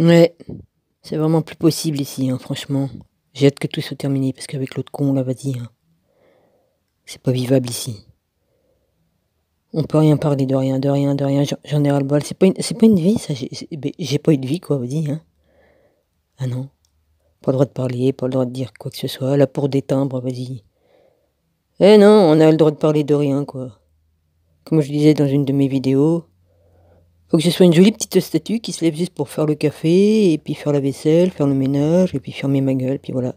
Ouais, c'est vraiment plus possible ici, hein, franchement. J'ai hâte que tout soit terminé, parce qu'avec l'autre con, là, vas-y. Hein. C'est pas vivable ici. On peut rien parler de rien, de rien, de rien. J'en ai ras le bol. C'est pas, une, vie, ça. J'ai pas eu de vie, quoi, vas-y. Hein. Ah non. Pas le droit de parler, pas le droit de dire quoi que ce soit. Là, pour des timbres, vas-y. Eh non, on a le droit de parler de rien, quoi. Comme je disais dans une de mes vidéos, faut que ce soit une jolie petite statue qui se lève juste pour faire le café, et puis faire la vaisselle, faire le ménage, et puis fermer ma gueule, puis voilà.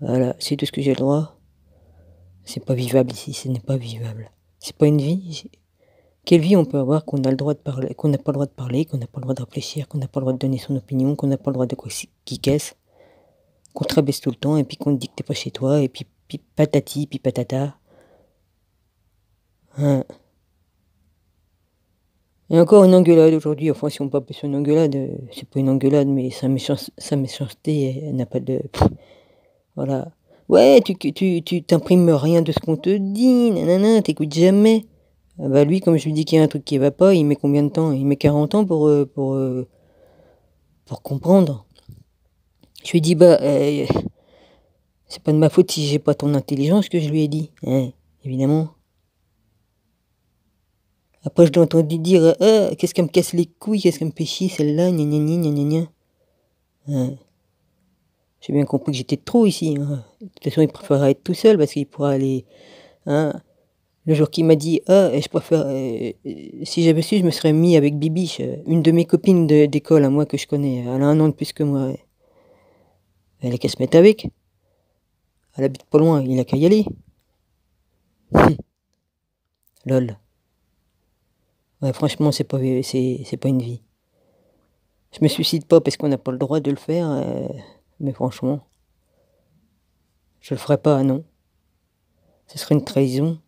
Voilà, c'est tout ce que j'ai le droit. C'est pas vivable ici, ce n'est pas vivable. C'est pas une vie. Quelle vie on peut avoir qu'on a le droit de parler, qu'on n'a pas le droit de parler, qu'on n'a pas le droit de réfléchir, qu'on n'a pas le droit de donner son opinion, qu'on n'a pas le droit de quoi qui caisse, qu'on te rabaisse tout le temps, et puis qu'on te dit que t'es pas chez toi, et puis, puis patati, puis patata. Hein. Et encore une engueulade aujourd'hui. Enfin, si on peut appeler ça une engueulade, euh, c'est pas une engueulade, mais sa, méchanceté, elle n'a pas de. voilà. Ouais, tu, tu, tu t'imprimes rien de ce qu'on te dit, nanana, t'écoutes jamais. Ah bah lui, comme je lui dis qu'il y a un truc qui va pas, il met combien de temps Il met 40 ans pour, euh, pour, euh, pour comprendre. Je lui dis, bah, c'est pas de ma faute si j'ai pas ton intelligence que je lui ai dit, hein, évidemment. Après, je l'ai entendu dire ah, Qu'est-ce qu'elle me casse les couilles, qu'est-ce qu'elle me péchit, celle-là, gna gna gna gna gna J'ai bien compris que j'étais trop ici. Hein. De toute façon, il préférera être tout seul parce qu'il pourra aller. Hein. Le jour qu'il m'a dit Ah, je préfère. Euh, euh, si j'avais su, je me serais mis avec Bibiche, euh, une de mes copines d'école à moi que je connais. Elle a un an de plus que moi. Elle a qu'à se mettre avec. Elle habite pas loin, il a qu'à y aller. Lol franchement, c'est pas, c'est, pas une vie. Je me suicide pas parce qu'on n'a pas le droit de le faire, euh, mais franchement, je le ferai pas, non. Ce serait une trahison.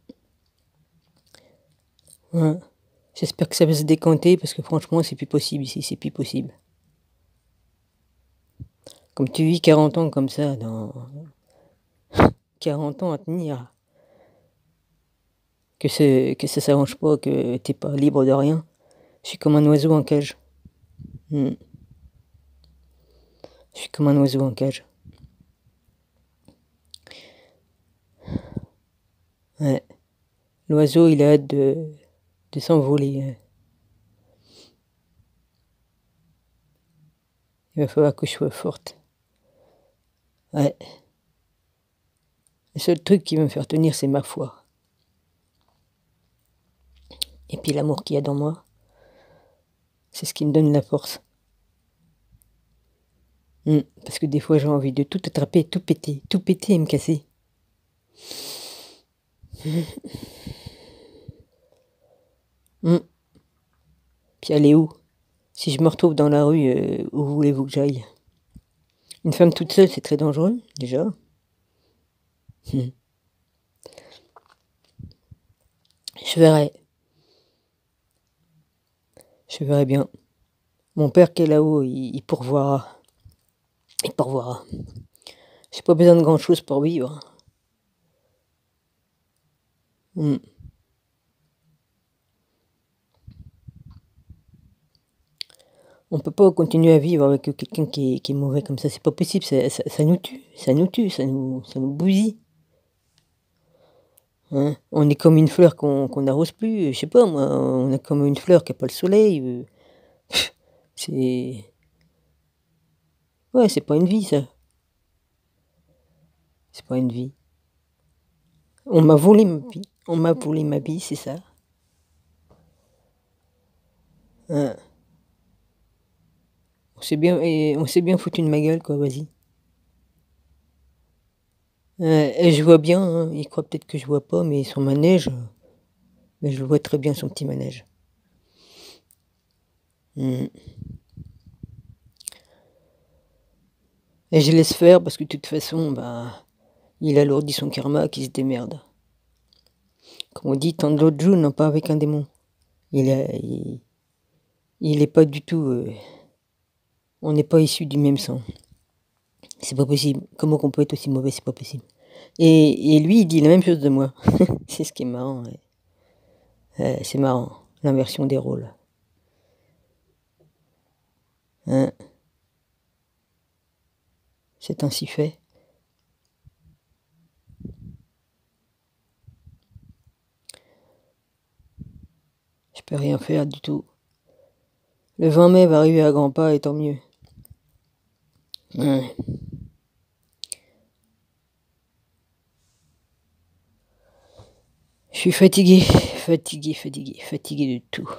J'espère que ça va se décanter parce que franchement, c'est plus possible ici, c'est plus possible. Comme tu vis 40 ans comme ça, dans 40 ans à tenir que, que ça s'arrange pas, que t'es pas libre de rien. Je suis comme un oiseau en cage. Hmm. Je suis comme un oiseau en cage. Ouais. L'oiseau, il a hâte de, de s'envoler. Hein. Il va falloir que je sois forte. Ouais. Le seul truc qui va me faire tenir, c'est ma foi. Et puis l'amour qu'il y a dans moi, c'est ce qui me donne la force. Hmm, parce que des fois j'ai envie de tout attraper, tout péter, tout péter et me casser. Hmm. Puis aller où Si je me retrouve dans la rue, euh, où voulez-vous que j'aille Une femme toute seule, c'est très dangereux, déjà. Hmm. Je verrai. Je verrai bien. Mon père qui est là-haut, il, pourvoira. Il pourvoira. J'ai pas besoin de grand-chose pour vivre. Hmm. On peut pas continuer à vivre avec quelqu'un qui, qui, est mauvais comme ça. C'est pas possible. Ça, nous tue. Ça nous tue. Ça nous, ça nous bousille. Hein? on est comme une fleur qu'on n'arrose plus, je sais pas moi, on est comme une fleur qui n'a pas le soleil. Euh. C'est. Ouais, c'est pas une vie ça. C'est pas une vie. On m'a volé ma vie. On m'a volé ma vie, c'est ça. Hein? on s'est bien, on s'est bien foutu de ma gueule, quoi, vas-y je euh, vois bien, hein. il croit peut-être que je vois pas, mais son manège, mais euh, je vois très bien son petit manège. Hmm. Et je laisse faire parce que de toute façon, bah, il alourdit son karma qui se démerde. Comme on dit, tant de l'autre jour, non pas avec un démon. Il n'est il, pas du tout. Euh, on n'est pas issu du même sang c'est pas possible. Comment qu'on peut être aussi mauvais, c'est pas possible. Et, lui, il dit la même chose de moi. c'est ce qui est marrant. c'est marrant, l'inversion des rôles. Hein c'est ainsi fait. Je peux rien faire du tout. Le 20 mai va arriver à grands pas et tant mieux. Ouais. suis fatigué, fatigué, fatigué, fatigué de tout.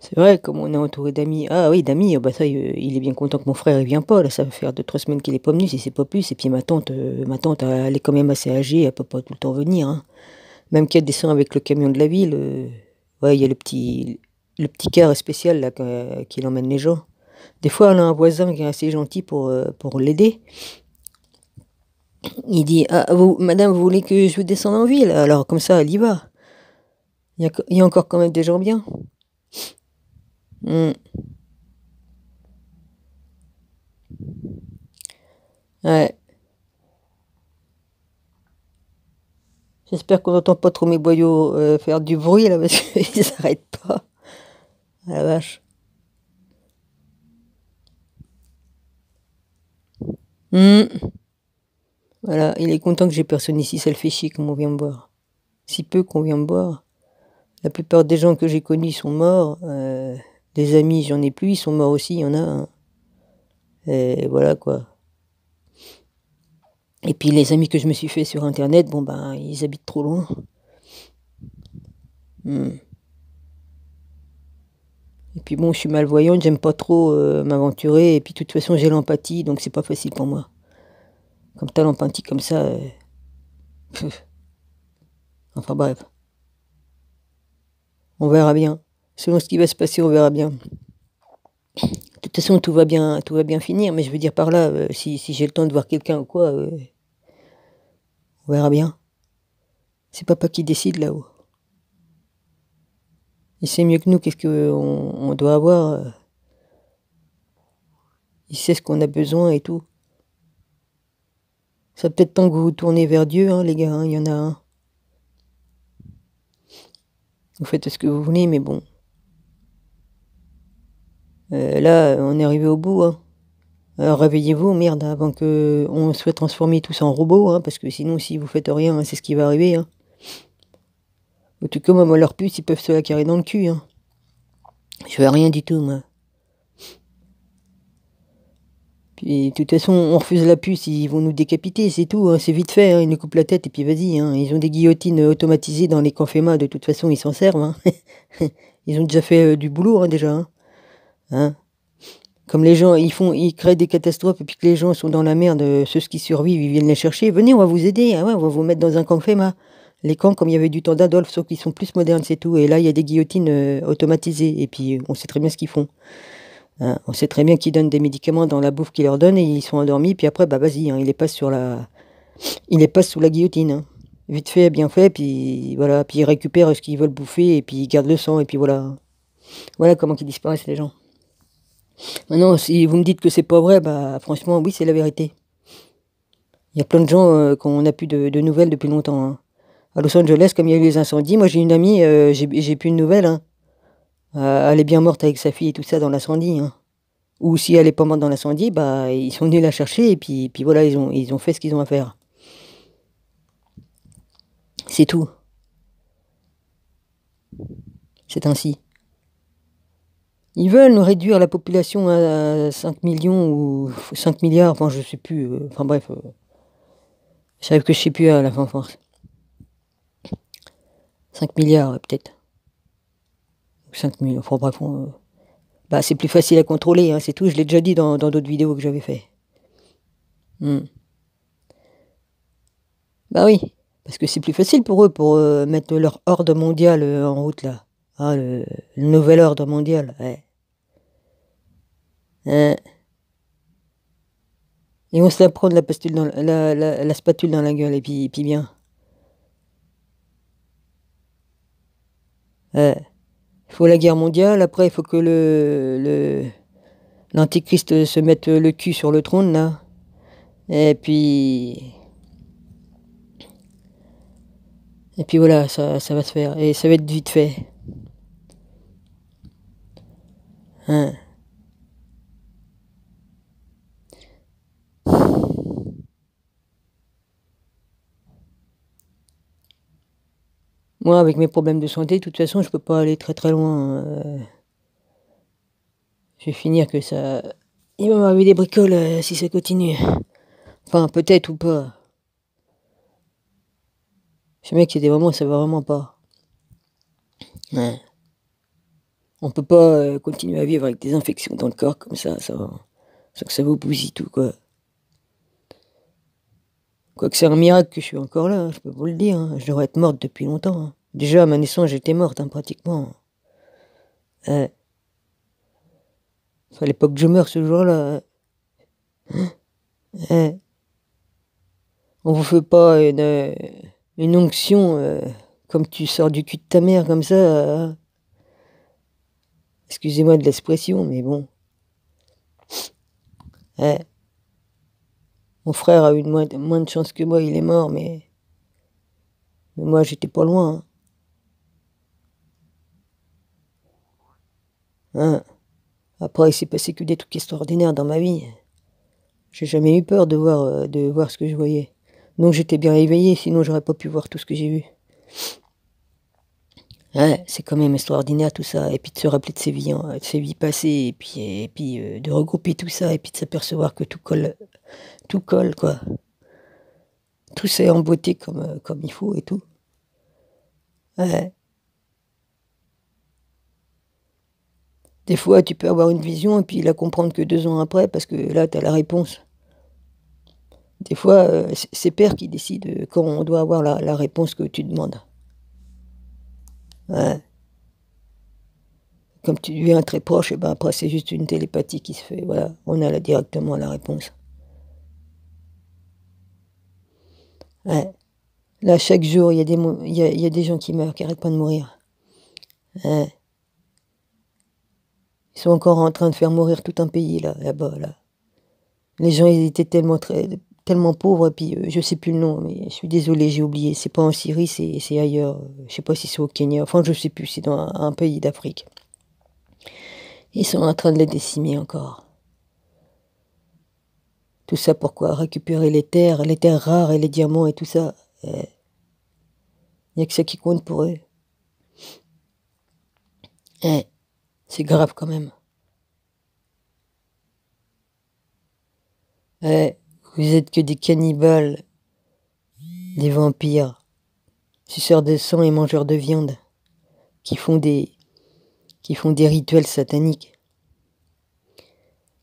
C'est vrai, comme on est entouré d'amis. Ah oui, d'amis, oh bah ça, euh, il est bien content que mon frère il vient pas. Là, ça va faire deux trois semaines qu'il est pas venu, si c'est pas plus. Et puis ma tante, euh, ma tante, elle est quand même assez âgée, elle peut pas tout le temps venir. Hein. Même qu'elle descend avec le camion de la ville. Euh, ouais, il y a le petit, le petit car spécial là, qui l'emmène les gens. Des fois, on a un voisin qui est assez gentil pour, pour l'aider. Il dit ah, vous, Madame, vous voulez que je descende en ville Alors, comme ça, elle y va. Il y, a, encore quand même des gens bien. Hmm. Ouais. J'espère qu'on n'entend pas trop mes boyaux euh, faire du bruit là parce qu'ils s'arrêtent pas. Ah, la vache. Hmm. Voilà, il est content que j'ai personne ici, ça le fait chier on vient me boire. Si peu qu'on vient me boire. La plupart des gens que j'ai connus sont morts. Euh, des amis, j'en ai plus, ils sont morts aussi, il y en a. Et voilà quoi. Et puis les amis que je me suis fait sur internet, bon ben ils habitent trop loin. Hmm. Et puis bon, je suis malvoyante, j'aime pas trop euh, m'aventurer, et puis de toute façon j'ai l'empathie, donc c'est pas facile pour moi. Comme talent peinti comme ça. Euh, enfin bref. On verra bien. Selon ce qui va se passer, on verra bien. De toute façon, tout va bien, tout va bien finir, mais je veux dire par là, euh, si, j'ai le temps de voir quelqu'un ou quoi, euh, on verra bien. C'est papa qui décide là-haut. Il sait mieux que nous qu'est-ce qu'on doit avoir. Il sait ce qu'on a besoin et tout. Ça peut-être temps que vous tournez vers Dieu, hein, les gars, hein, il y en a un. Vous faites ce que vous voulez, mais bon. Euh, là, on est arrivé au bout. Hein. Réveillez-vous, merde, avant que on soit transformé tous en robots, hein, parce que sinon, si vous faites rien, c'est ce qui va arriver. Hein. En tout cas, moi, moi leur puce, ils peuvent se la carrer dans le cul. Je veux rien du tout, moi. Puis, de toute façon, on refuse la puce, ils vont nous décapiter, c'est tout, hein, c'est vite fait, hein, ils nous coupent la tête et puis vas-y, hein. ils ont des guillotines euh, automatisées dans les confémas, de toute façon, ils s'en servent. ils ont déjà fait euh, du boulot, déjà. Comme les gens, ils font, ils créent des catastrophes et puis que les gens sont dans la merde, euh, ceux qui survivent, ils viennent les chercher, venez, on va vous aider, on va vous mettre dans un FEMA. Les camps, comme il y avait du temps d'Adolf, sauf qu'ils sont plus modernes, c'est tout, et là, il y a des guillotines automatisées, et puis on sait très bien ce qu'ils font. Hein, on sait très bien qu'ils donnent des médicaments dans la bouffe qu'ils leur donnent et ils sont endormis. Puis après, bah vas-y, hein, il est pas sur la, il pas sous la guillotine. Hein. Vite fait, bien fait, puis voilà, puis ils récupèrent ce qu'ils veulent bouffer et puis ils gardent le sang et puis voilà. Voilà comment ils disparaissent les gens. Maintenant, si vous me dites que c'est pas vrai, bah franchement, oui, c'est la vérité. Il y a plein de gens euh, qu'on n'a plus de, nouvelles depuis longtemps. À Los Angeles, comme il y a eu les incendies, moi j'ai une amie, euh, j'ai plus de nouvelles. Euh, elle est bien morte avec sa fille et tout ça dans l'incendie. Hein. Ou si elle est pas morte dans l'incendie, bah, ils sont venus la chercher et puis, voilà, ils ont, ils ont fait ce qu'ils ont à faire. C'est tout. C'est ainsi. Ils veulent réduire la population à 5 millions ou 5 milliards, enfin je sais plus, euh, enfin bref. je euh, que je sais plus à la fin force. 5 milliards peut-être. 5000, enfin bref, euh, bah, c'est plus facile à contrôler, hein, c'est tout. Je l'ai déjà dit dans d'autres vidéos que j'avais fait. Hmm. Bah oui, parce que c'est plus facile pour eux pour euh, mettre leur ordre mondial euh, en route là. Ah, le, nouvel ordre mondial, ouais. Ils hein. vont se la prendre la, dans la, spatule dans la gueule et puis, et puis bien. Ouais. Il faut la guerre mondiale, après il faut que le l'antichrist se mette le cul sur le trône là. Et puis Et puis voilà, ça, ça va se faire et ça va être vite fait. Hein. Moi, avec mes problèmes de santé, de toute façon, je peux pas aller très très loin. Euh. Je vais finir que ça. Il va m'arriver des bricoles euh, si ça continue. Enfin, peut-être ou pas. Je mec, qu'il y des moments, ça va vraiment pas. Ouais. On peut pas euh, continuer à vivre avec des infections dans le corps comme ça, ça va. Ça que ça vous bousille tout, quoi. Quoique c'est un miracle que je suis encore là, je peux vous le dire. Hein. Je devrais être morte depuis longtemps. Hein. Déjà, à ma naissance, j'étais morte, hein, pratiquement. Euh... l'époque que je meurs ce jour-là. Hein. Euh. On vous fait pas une, euh, une onction euh, comme tu sors du cul de ta mère, comme ça. Excusez-moi de l'expression, mais bon. Mon frère a eu moins, de chance que moi, il est mort, mais. moi, j'étais pas loin. Hein. Hein. Après, il s'est passé que des trucs extraordinaires dans ma vie. J'ai jamais eu peur de voir, euh, de voir ce que je voyais. Donc j'étais bien éveillé, sinon j'aurais pas pu voir tout ce que j'ai vu. Ouais, c'est quand même extraordinaire tout ça. Et puis de se rappeler de ses vies, hein, de ses vies passées, et puis, et puis euh, de regrouper tout ça, et puis de s'apercevoir que tout colle, tout colle quoi. Tout s'est emboîté comme, euh, comme il faut et tout. Ouais. Des fois, tu peux avoir une vision et puis la comprendre que deux ans après, parce que là, tu as la réponse. Des fois, euh, c'est Père qui décide quand on doit avoir la réponse que tu demandes. Ouais. Comme tu deviens très proche, et eh ben après c'est juste une télépathie qui se fait. Voilà, on a là directement la réponse. Ouais. Là, chaque jour, il y, y, a, y, a, des gens qui meurent, qui n'arrêtent pas de mourir. Ils sont encore en train de faire mourir tout un pays, là, bas là. Les gens, ils étaient tellement très, tellement pauvre, puis euh, je sais plus le nom, mais je suis désolée, j'ai oublié. C'est pas en Syrie, c'est ailleurs. Je sais pas si c'est au Kenya, enfin je sais plus, c'est dans un, pays d'Afrique. Ils sont en train de les décimer encore. Tout ça pourquoi Récupérer les terres, les terres rares et les diamants et tout ça. Il eh. n'y a que ça qui compte pour eux. Eh, c'est grave quand même. Eh. Vous êtes que des cannibales, des vampires, suceurs de sang et mangeurs de viande, qui font des, qui font des rituels sataniques.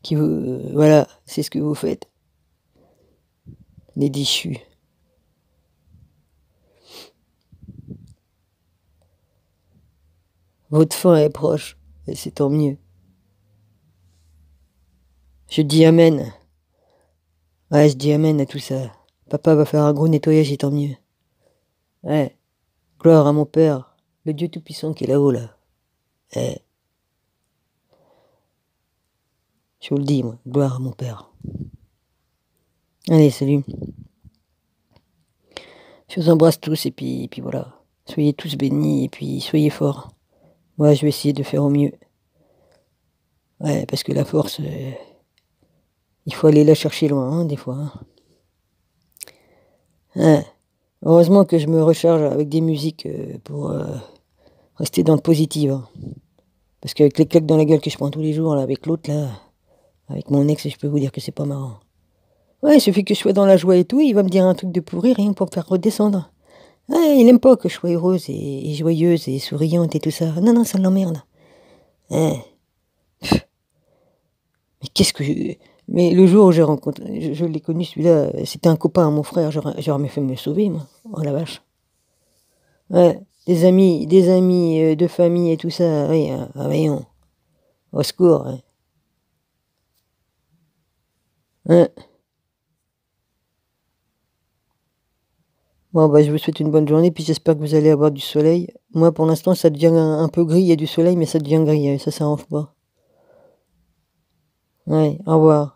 Qui euh, voilà, c'est ce que vous faites. Les déchus. Votre fin est proche, et c'est tant mieux. Je dis Amen. Ouais, je dis amen à tout ça. Papa va faire un gros nettoyage et tant mieux. Ouais, gloire à mon père, le Dieu Tout-Puissant qui est là-haut, là. Ouais. Je vous le dis, moi, gloire à mon père. Allez, salut. Je vous embrasse tous et puis, puis voilà. Soyez tous bénis et puis soyez forts. Moi, je vais essayer de faire au mieux. Ouais, parce que la force... Euh, il faut aller la chercher loin, hein, des fois. Hein. Heureusement que je me recharge avec des musiques euh, pour euh, rester dans le positif. Hein. Parce qu'avec les claques dans la gueule que je prends tous les jours, avec l'autre, là, avec mon ex, je peux vous dire que c'est pas marrant. Ouais, il suffit que je sois dans la joie et tout, il va me dire un truc de pourri rien pour me faire redescendre. Ouais, il n'aime pas que je sois heureuse et, joyeuse et souriante et tout ça. Non, non, ça l'emmerde. Mais qu'est-ce que mais le jour où j'ai rencontré, je, l'ai connu celui-là, c'était un copain à mon frère, j'aurais même fait me sauver, moi. Oh la vache. Ouais, des amis, des amis euh, de famille et tout ça, oui, hein, ah, voyons. Au secours. Bon, bah, je vous souhaite une bonne journée, puis j'espère que vous allez avoir du soleil. Moi, pour l'instant, ça devient un, peu gris, il y a du soleil, mais ça devient gris, euh, ça s'arrange pas. Ouais, au revoir.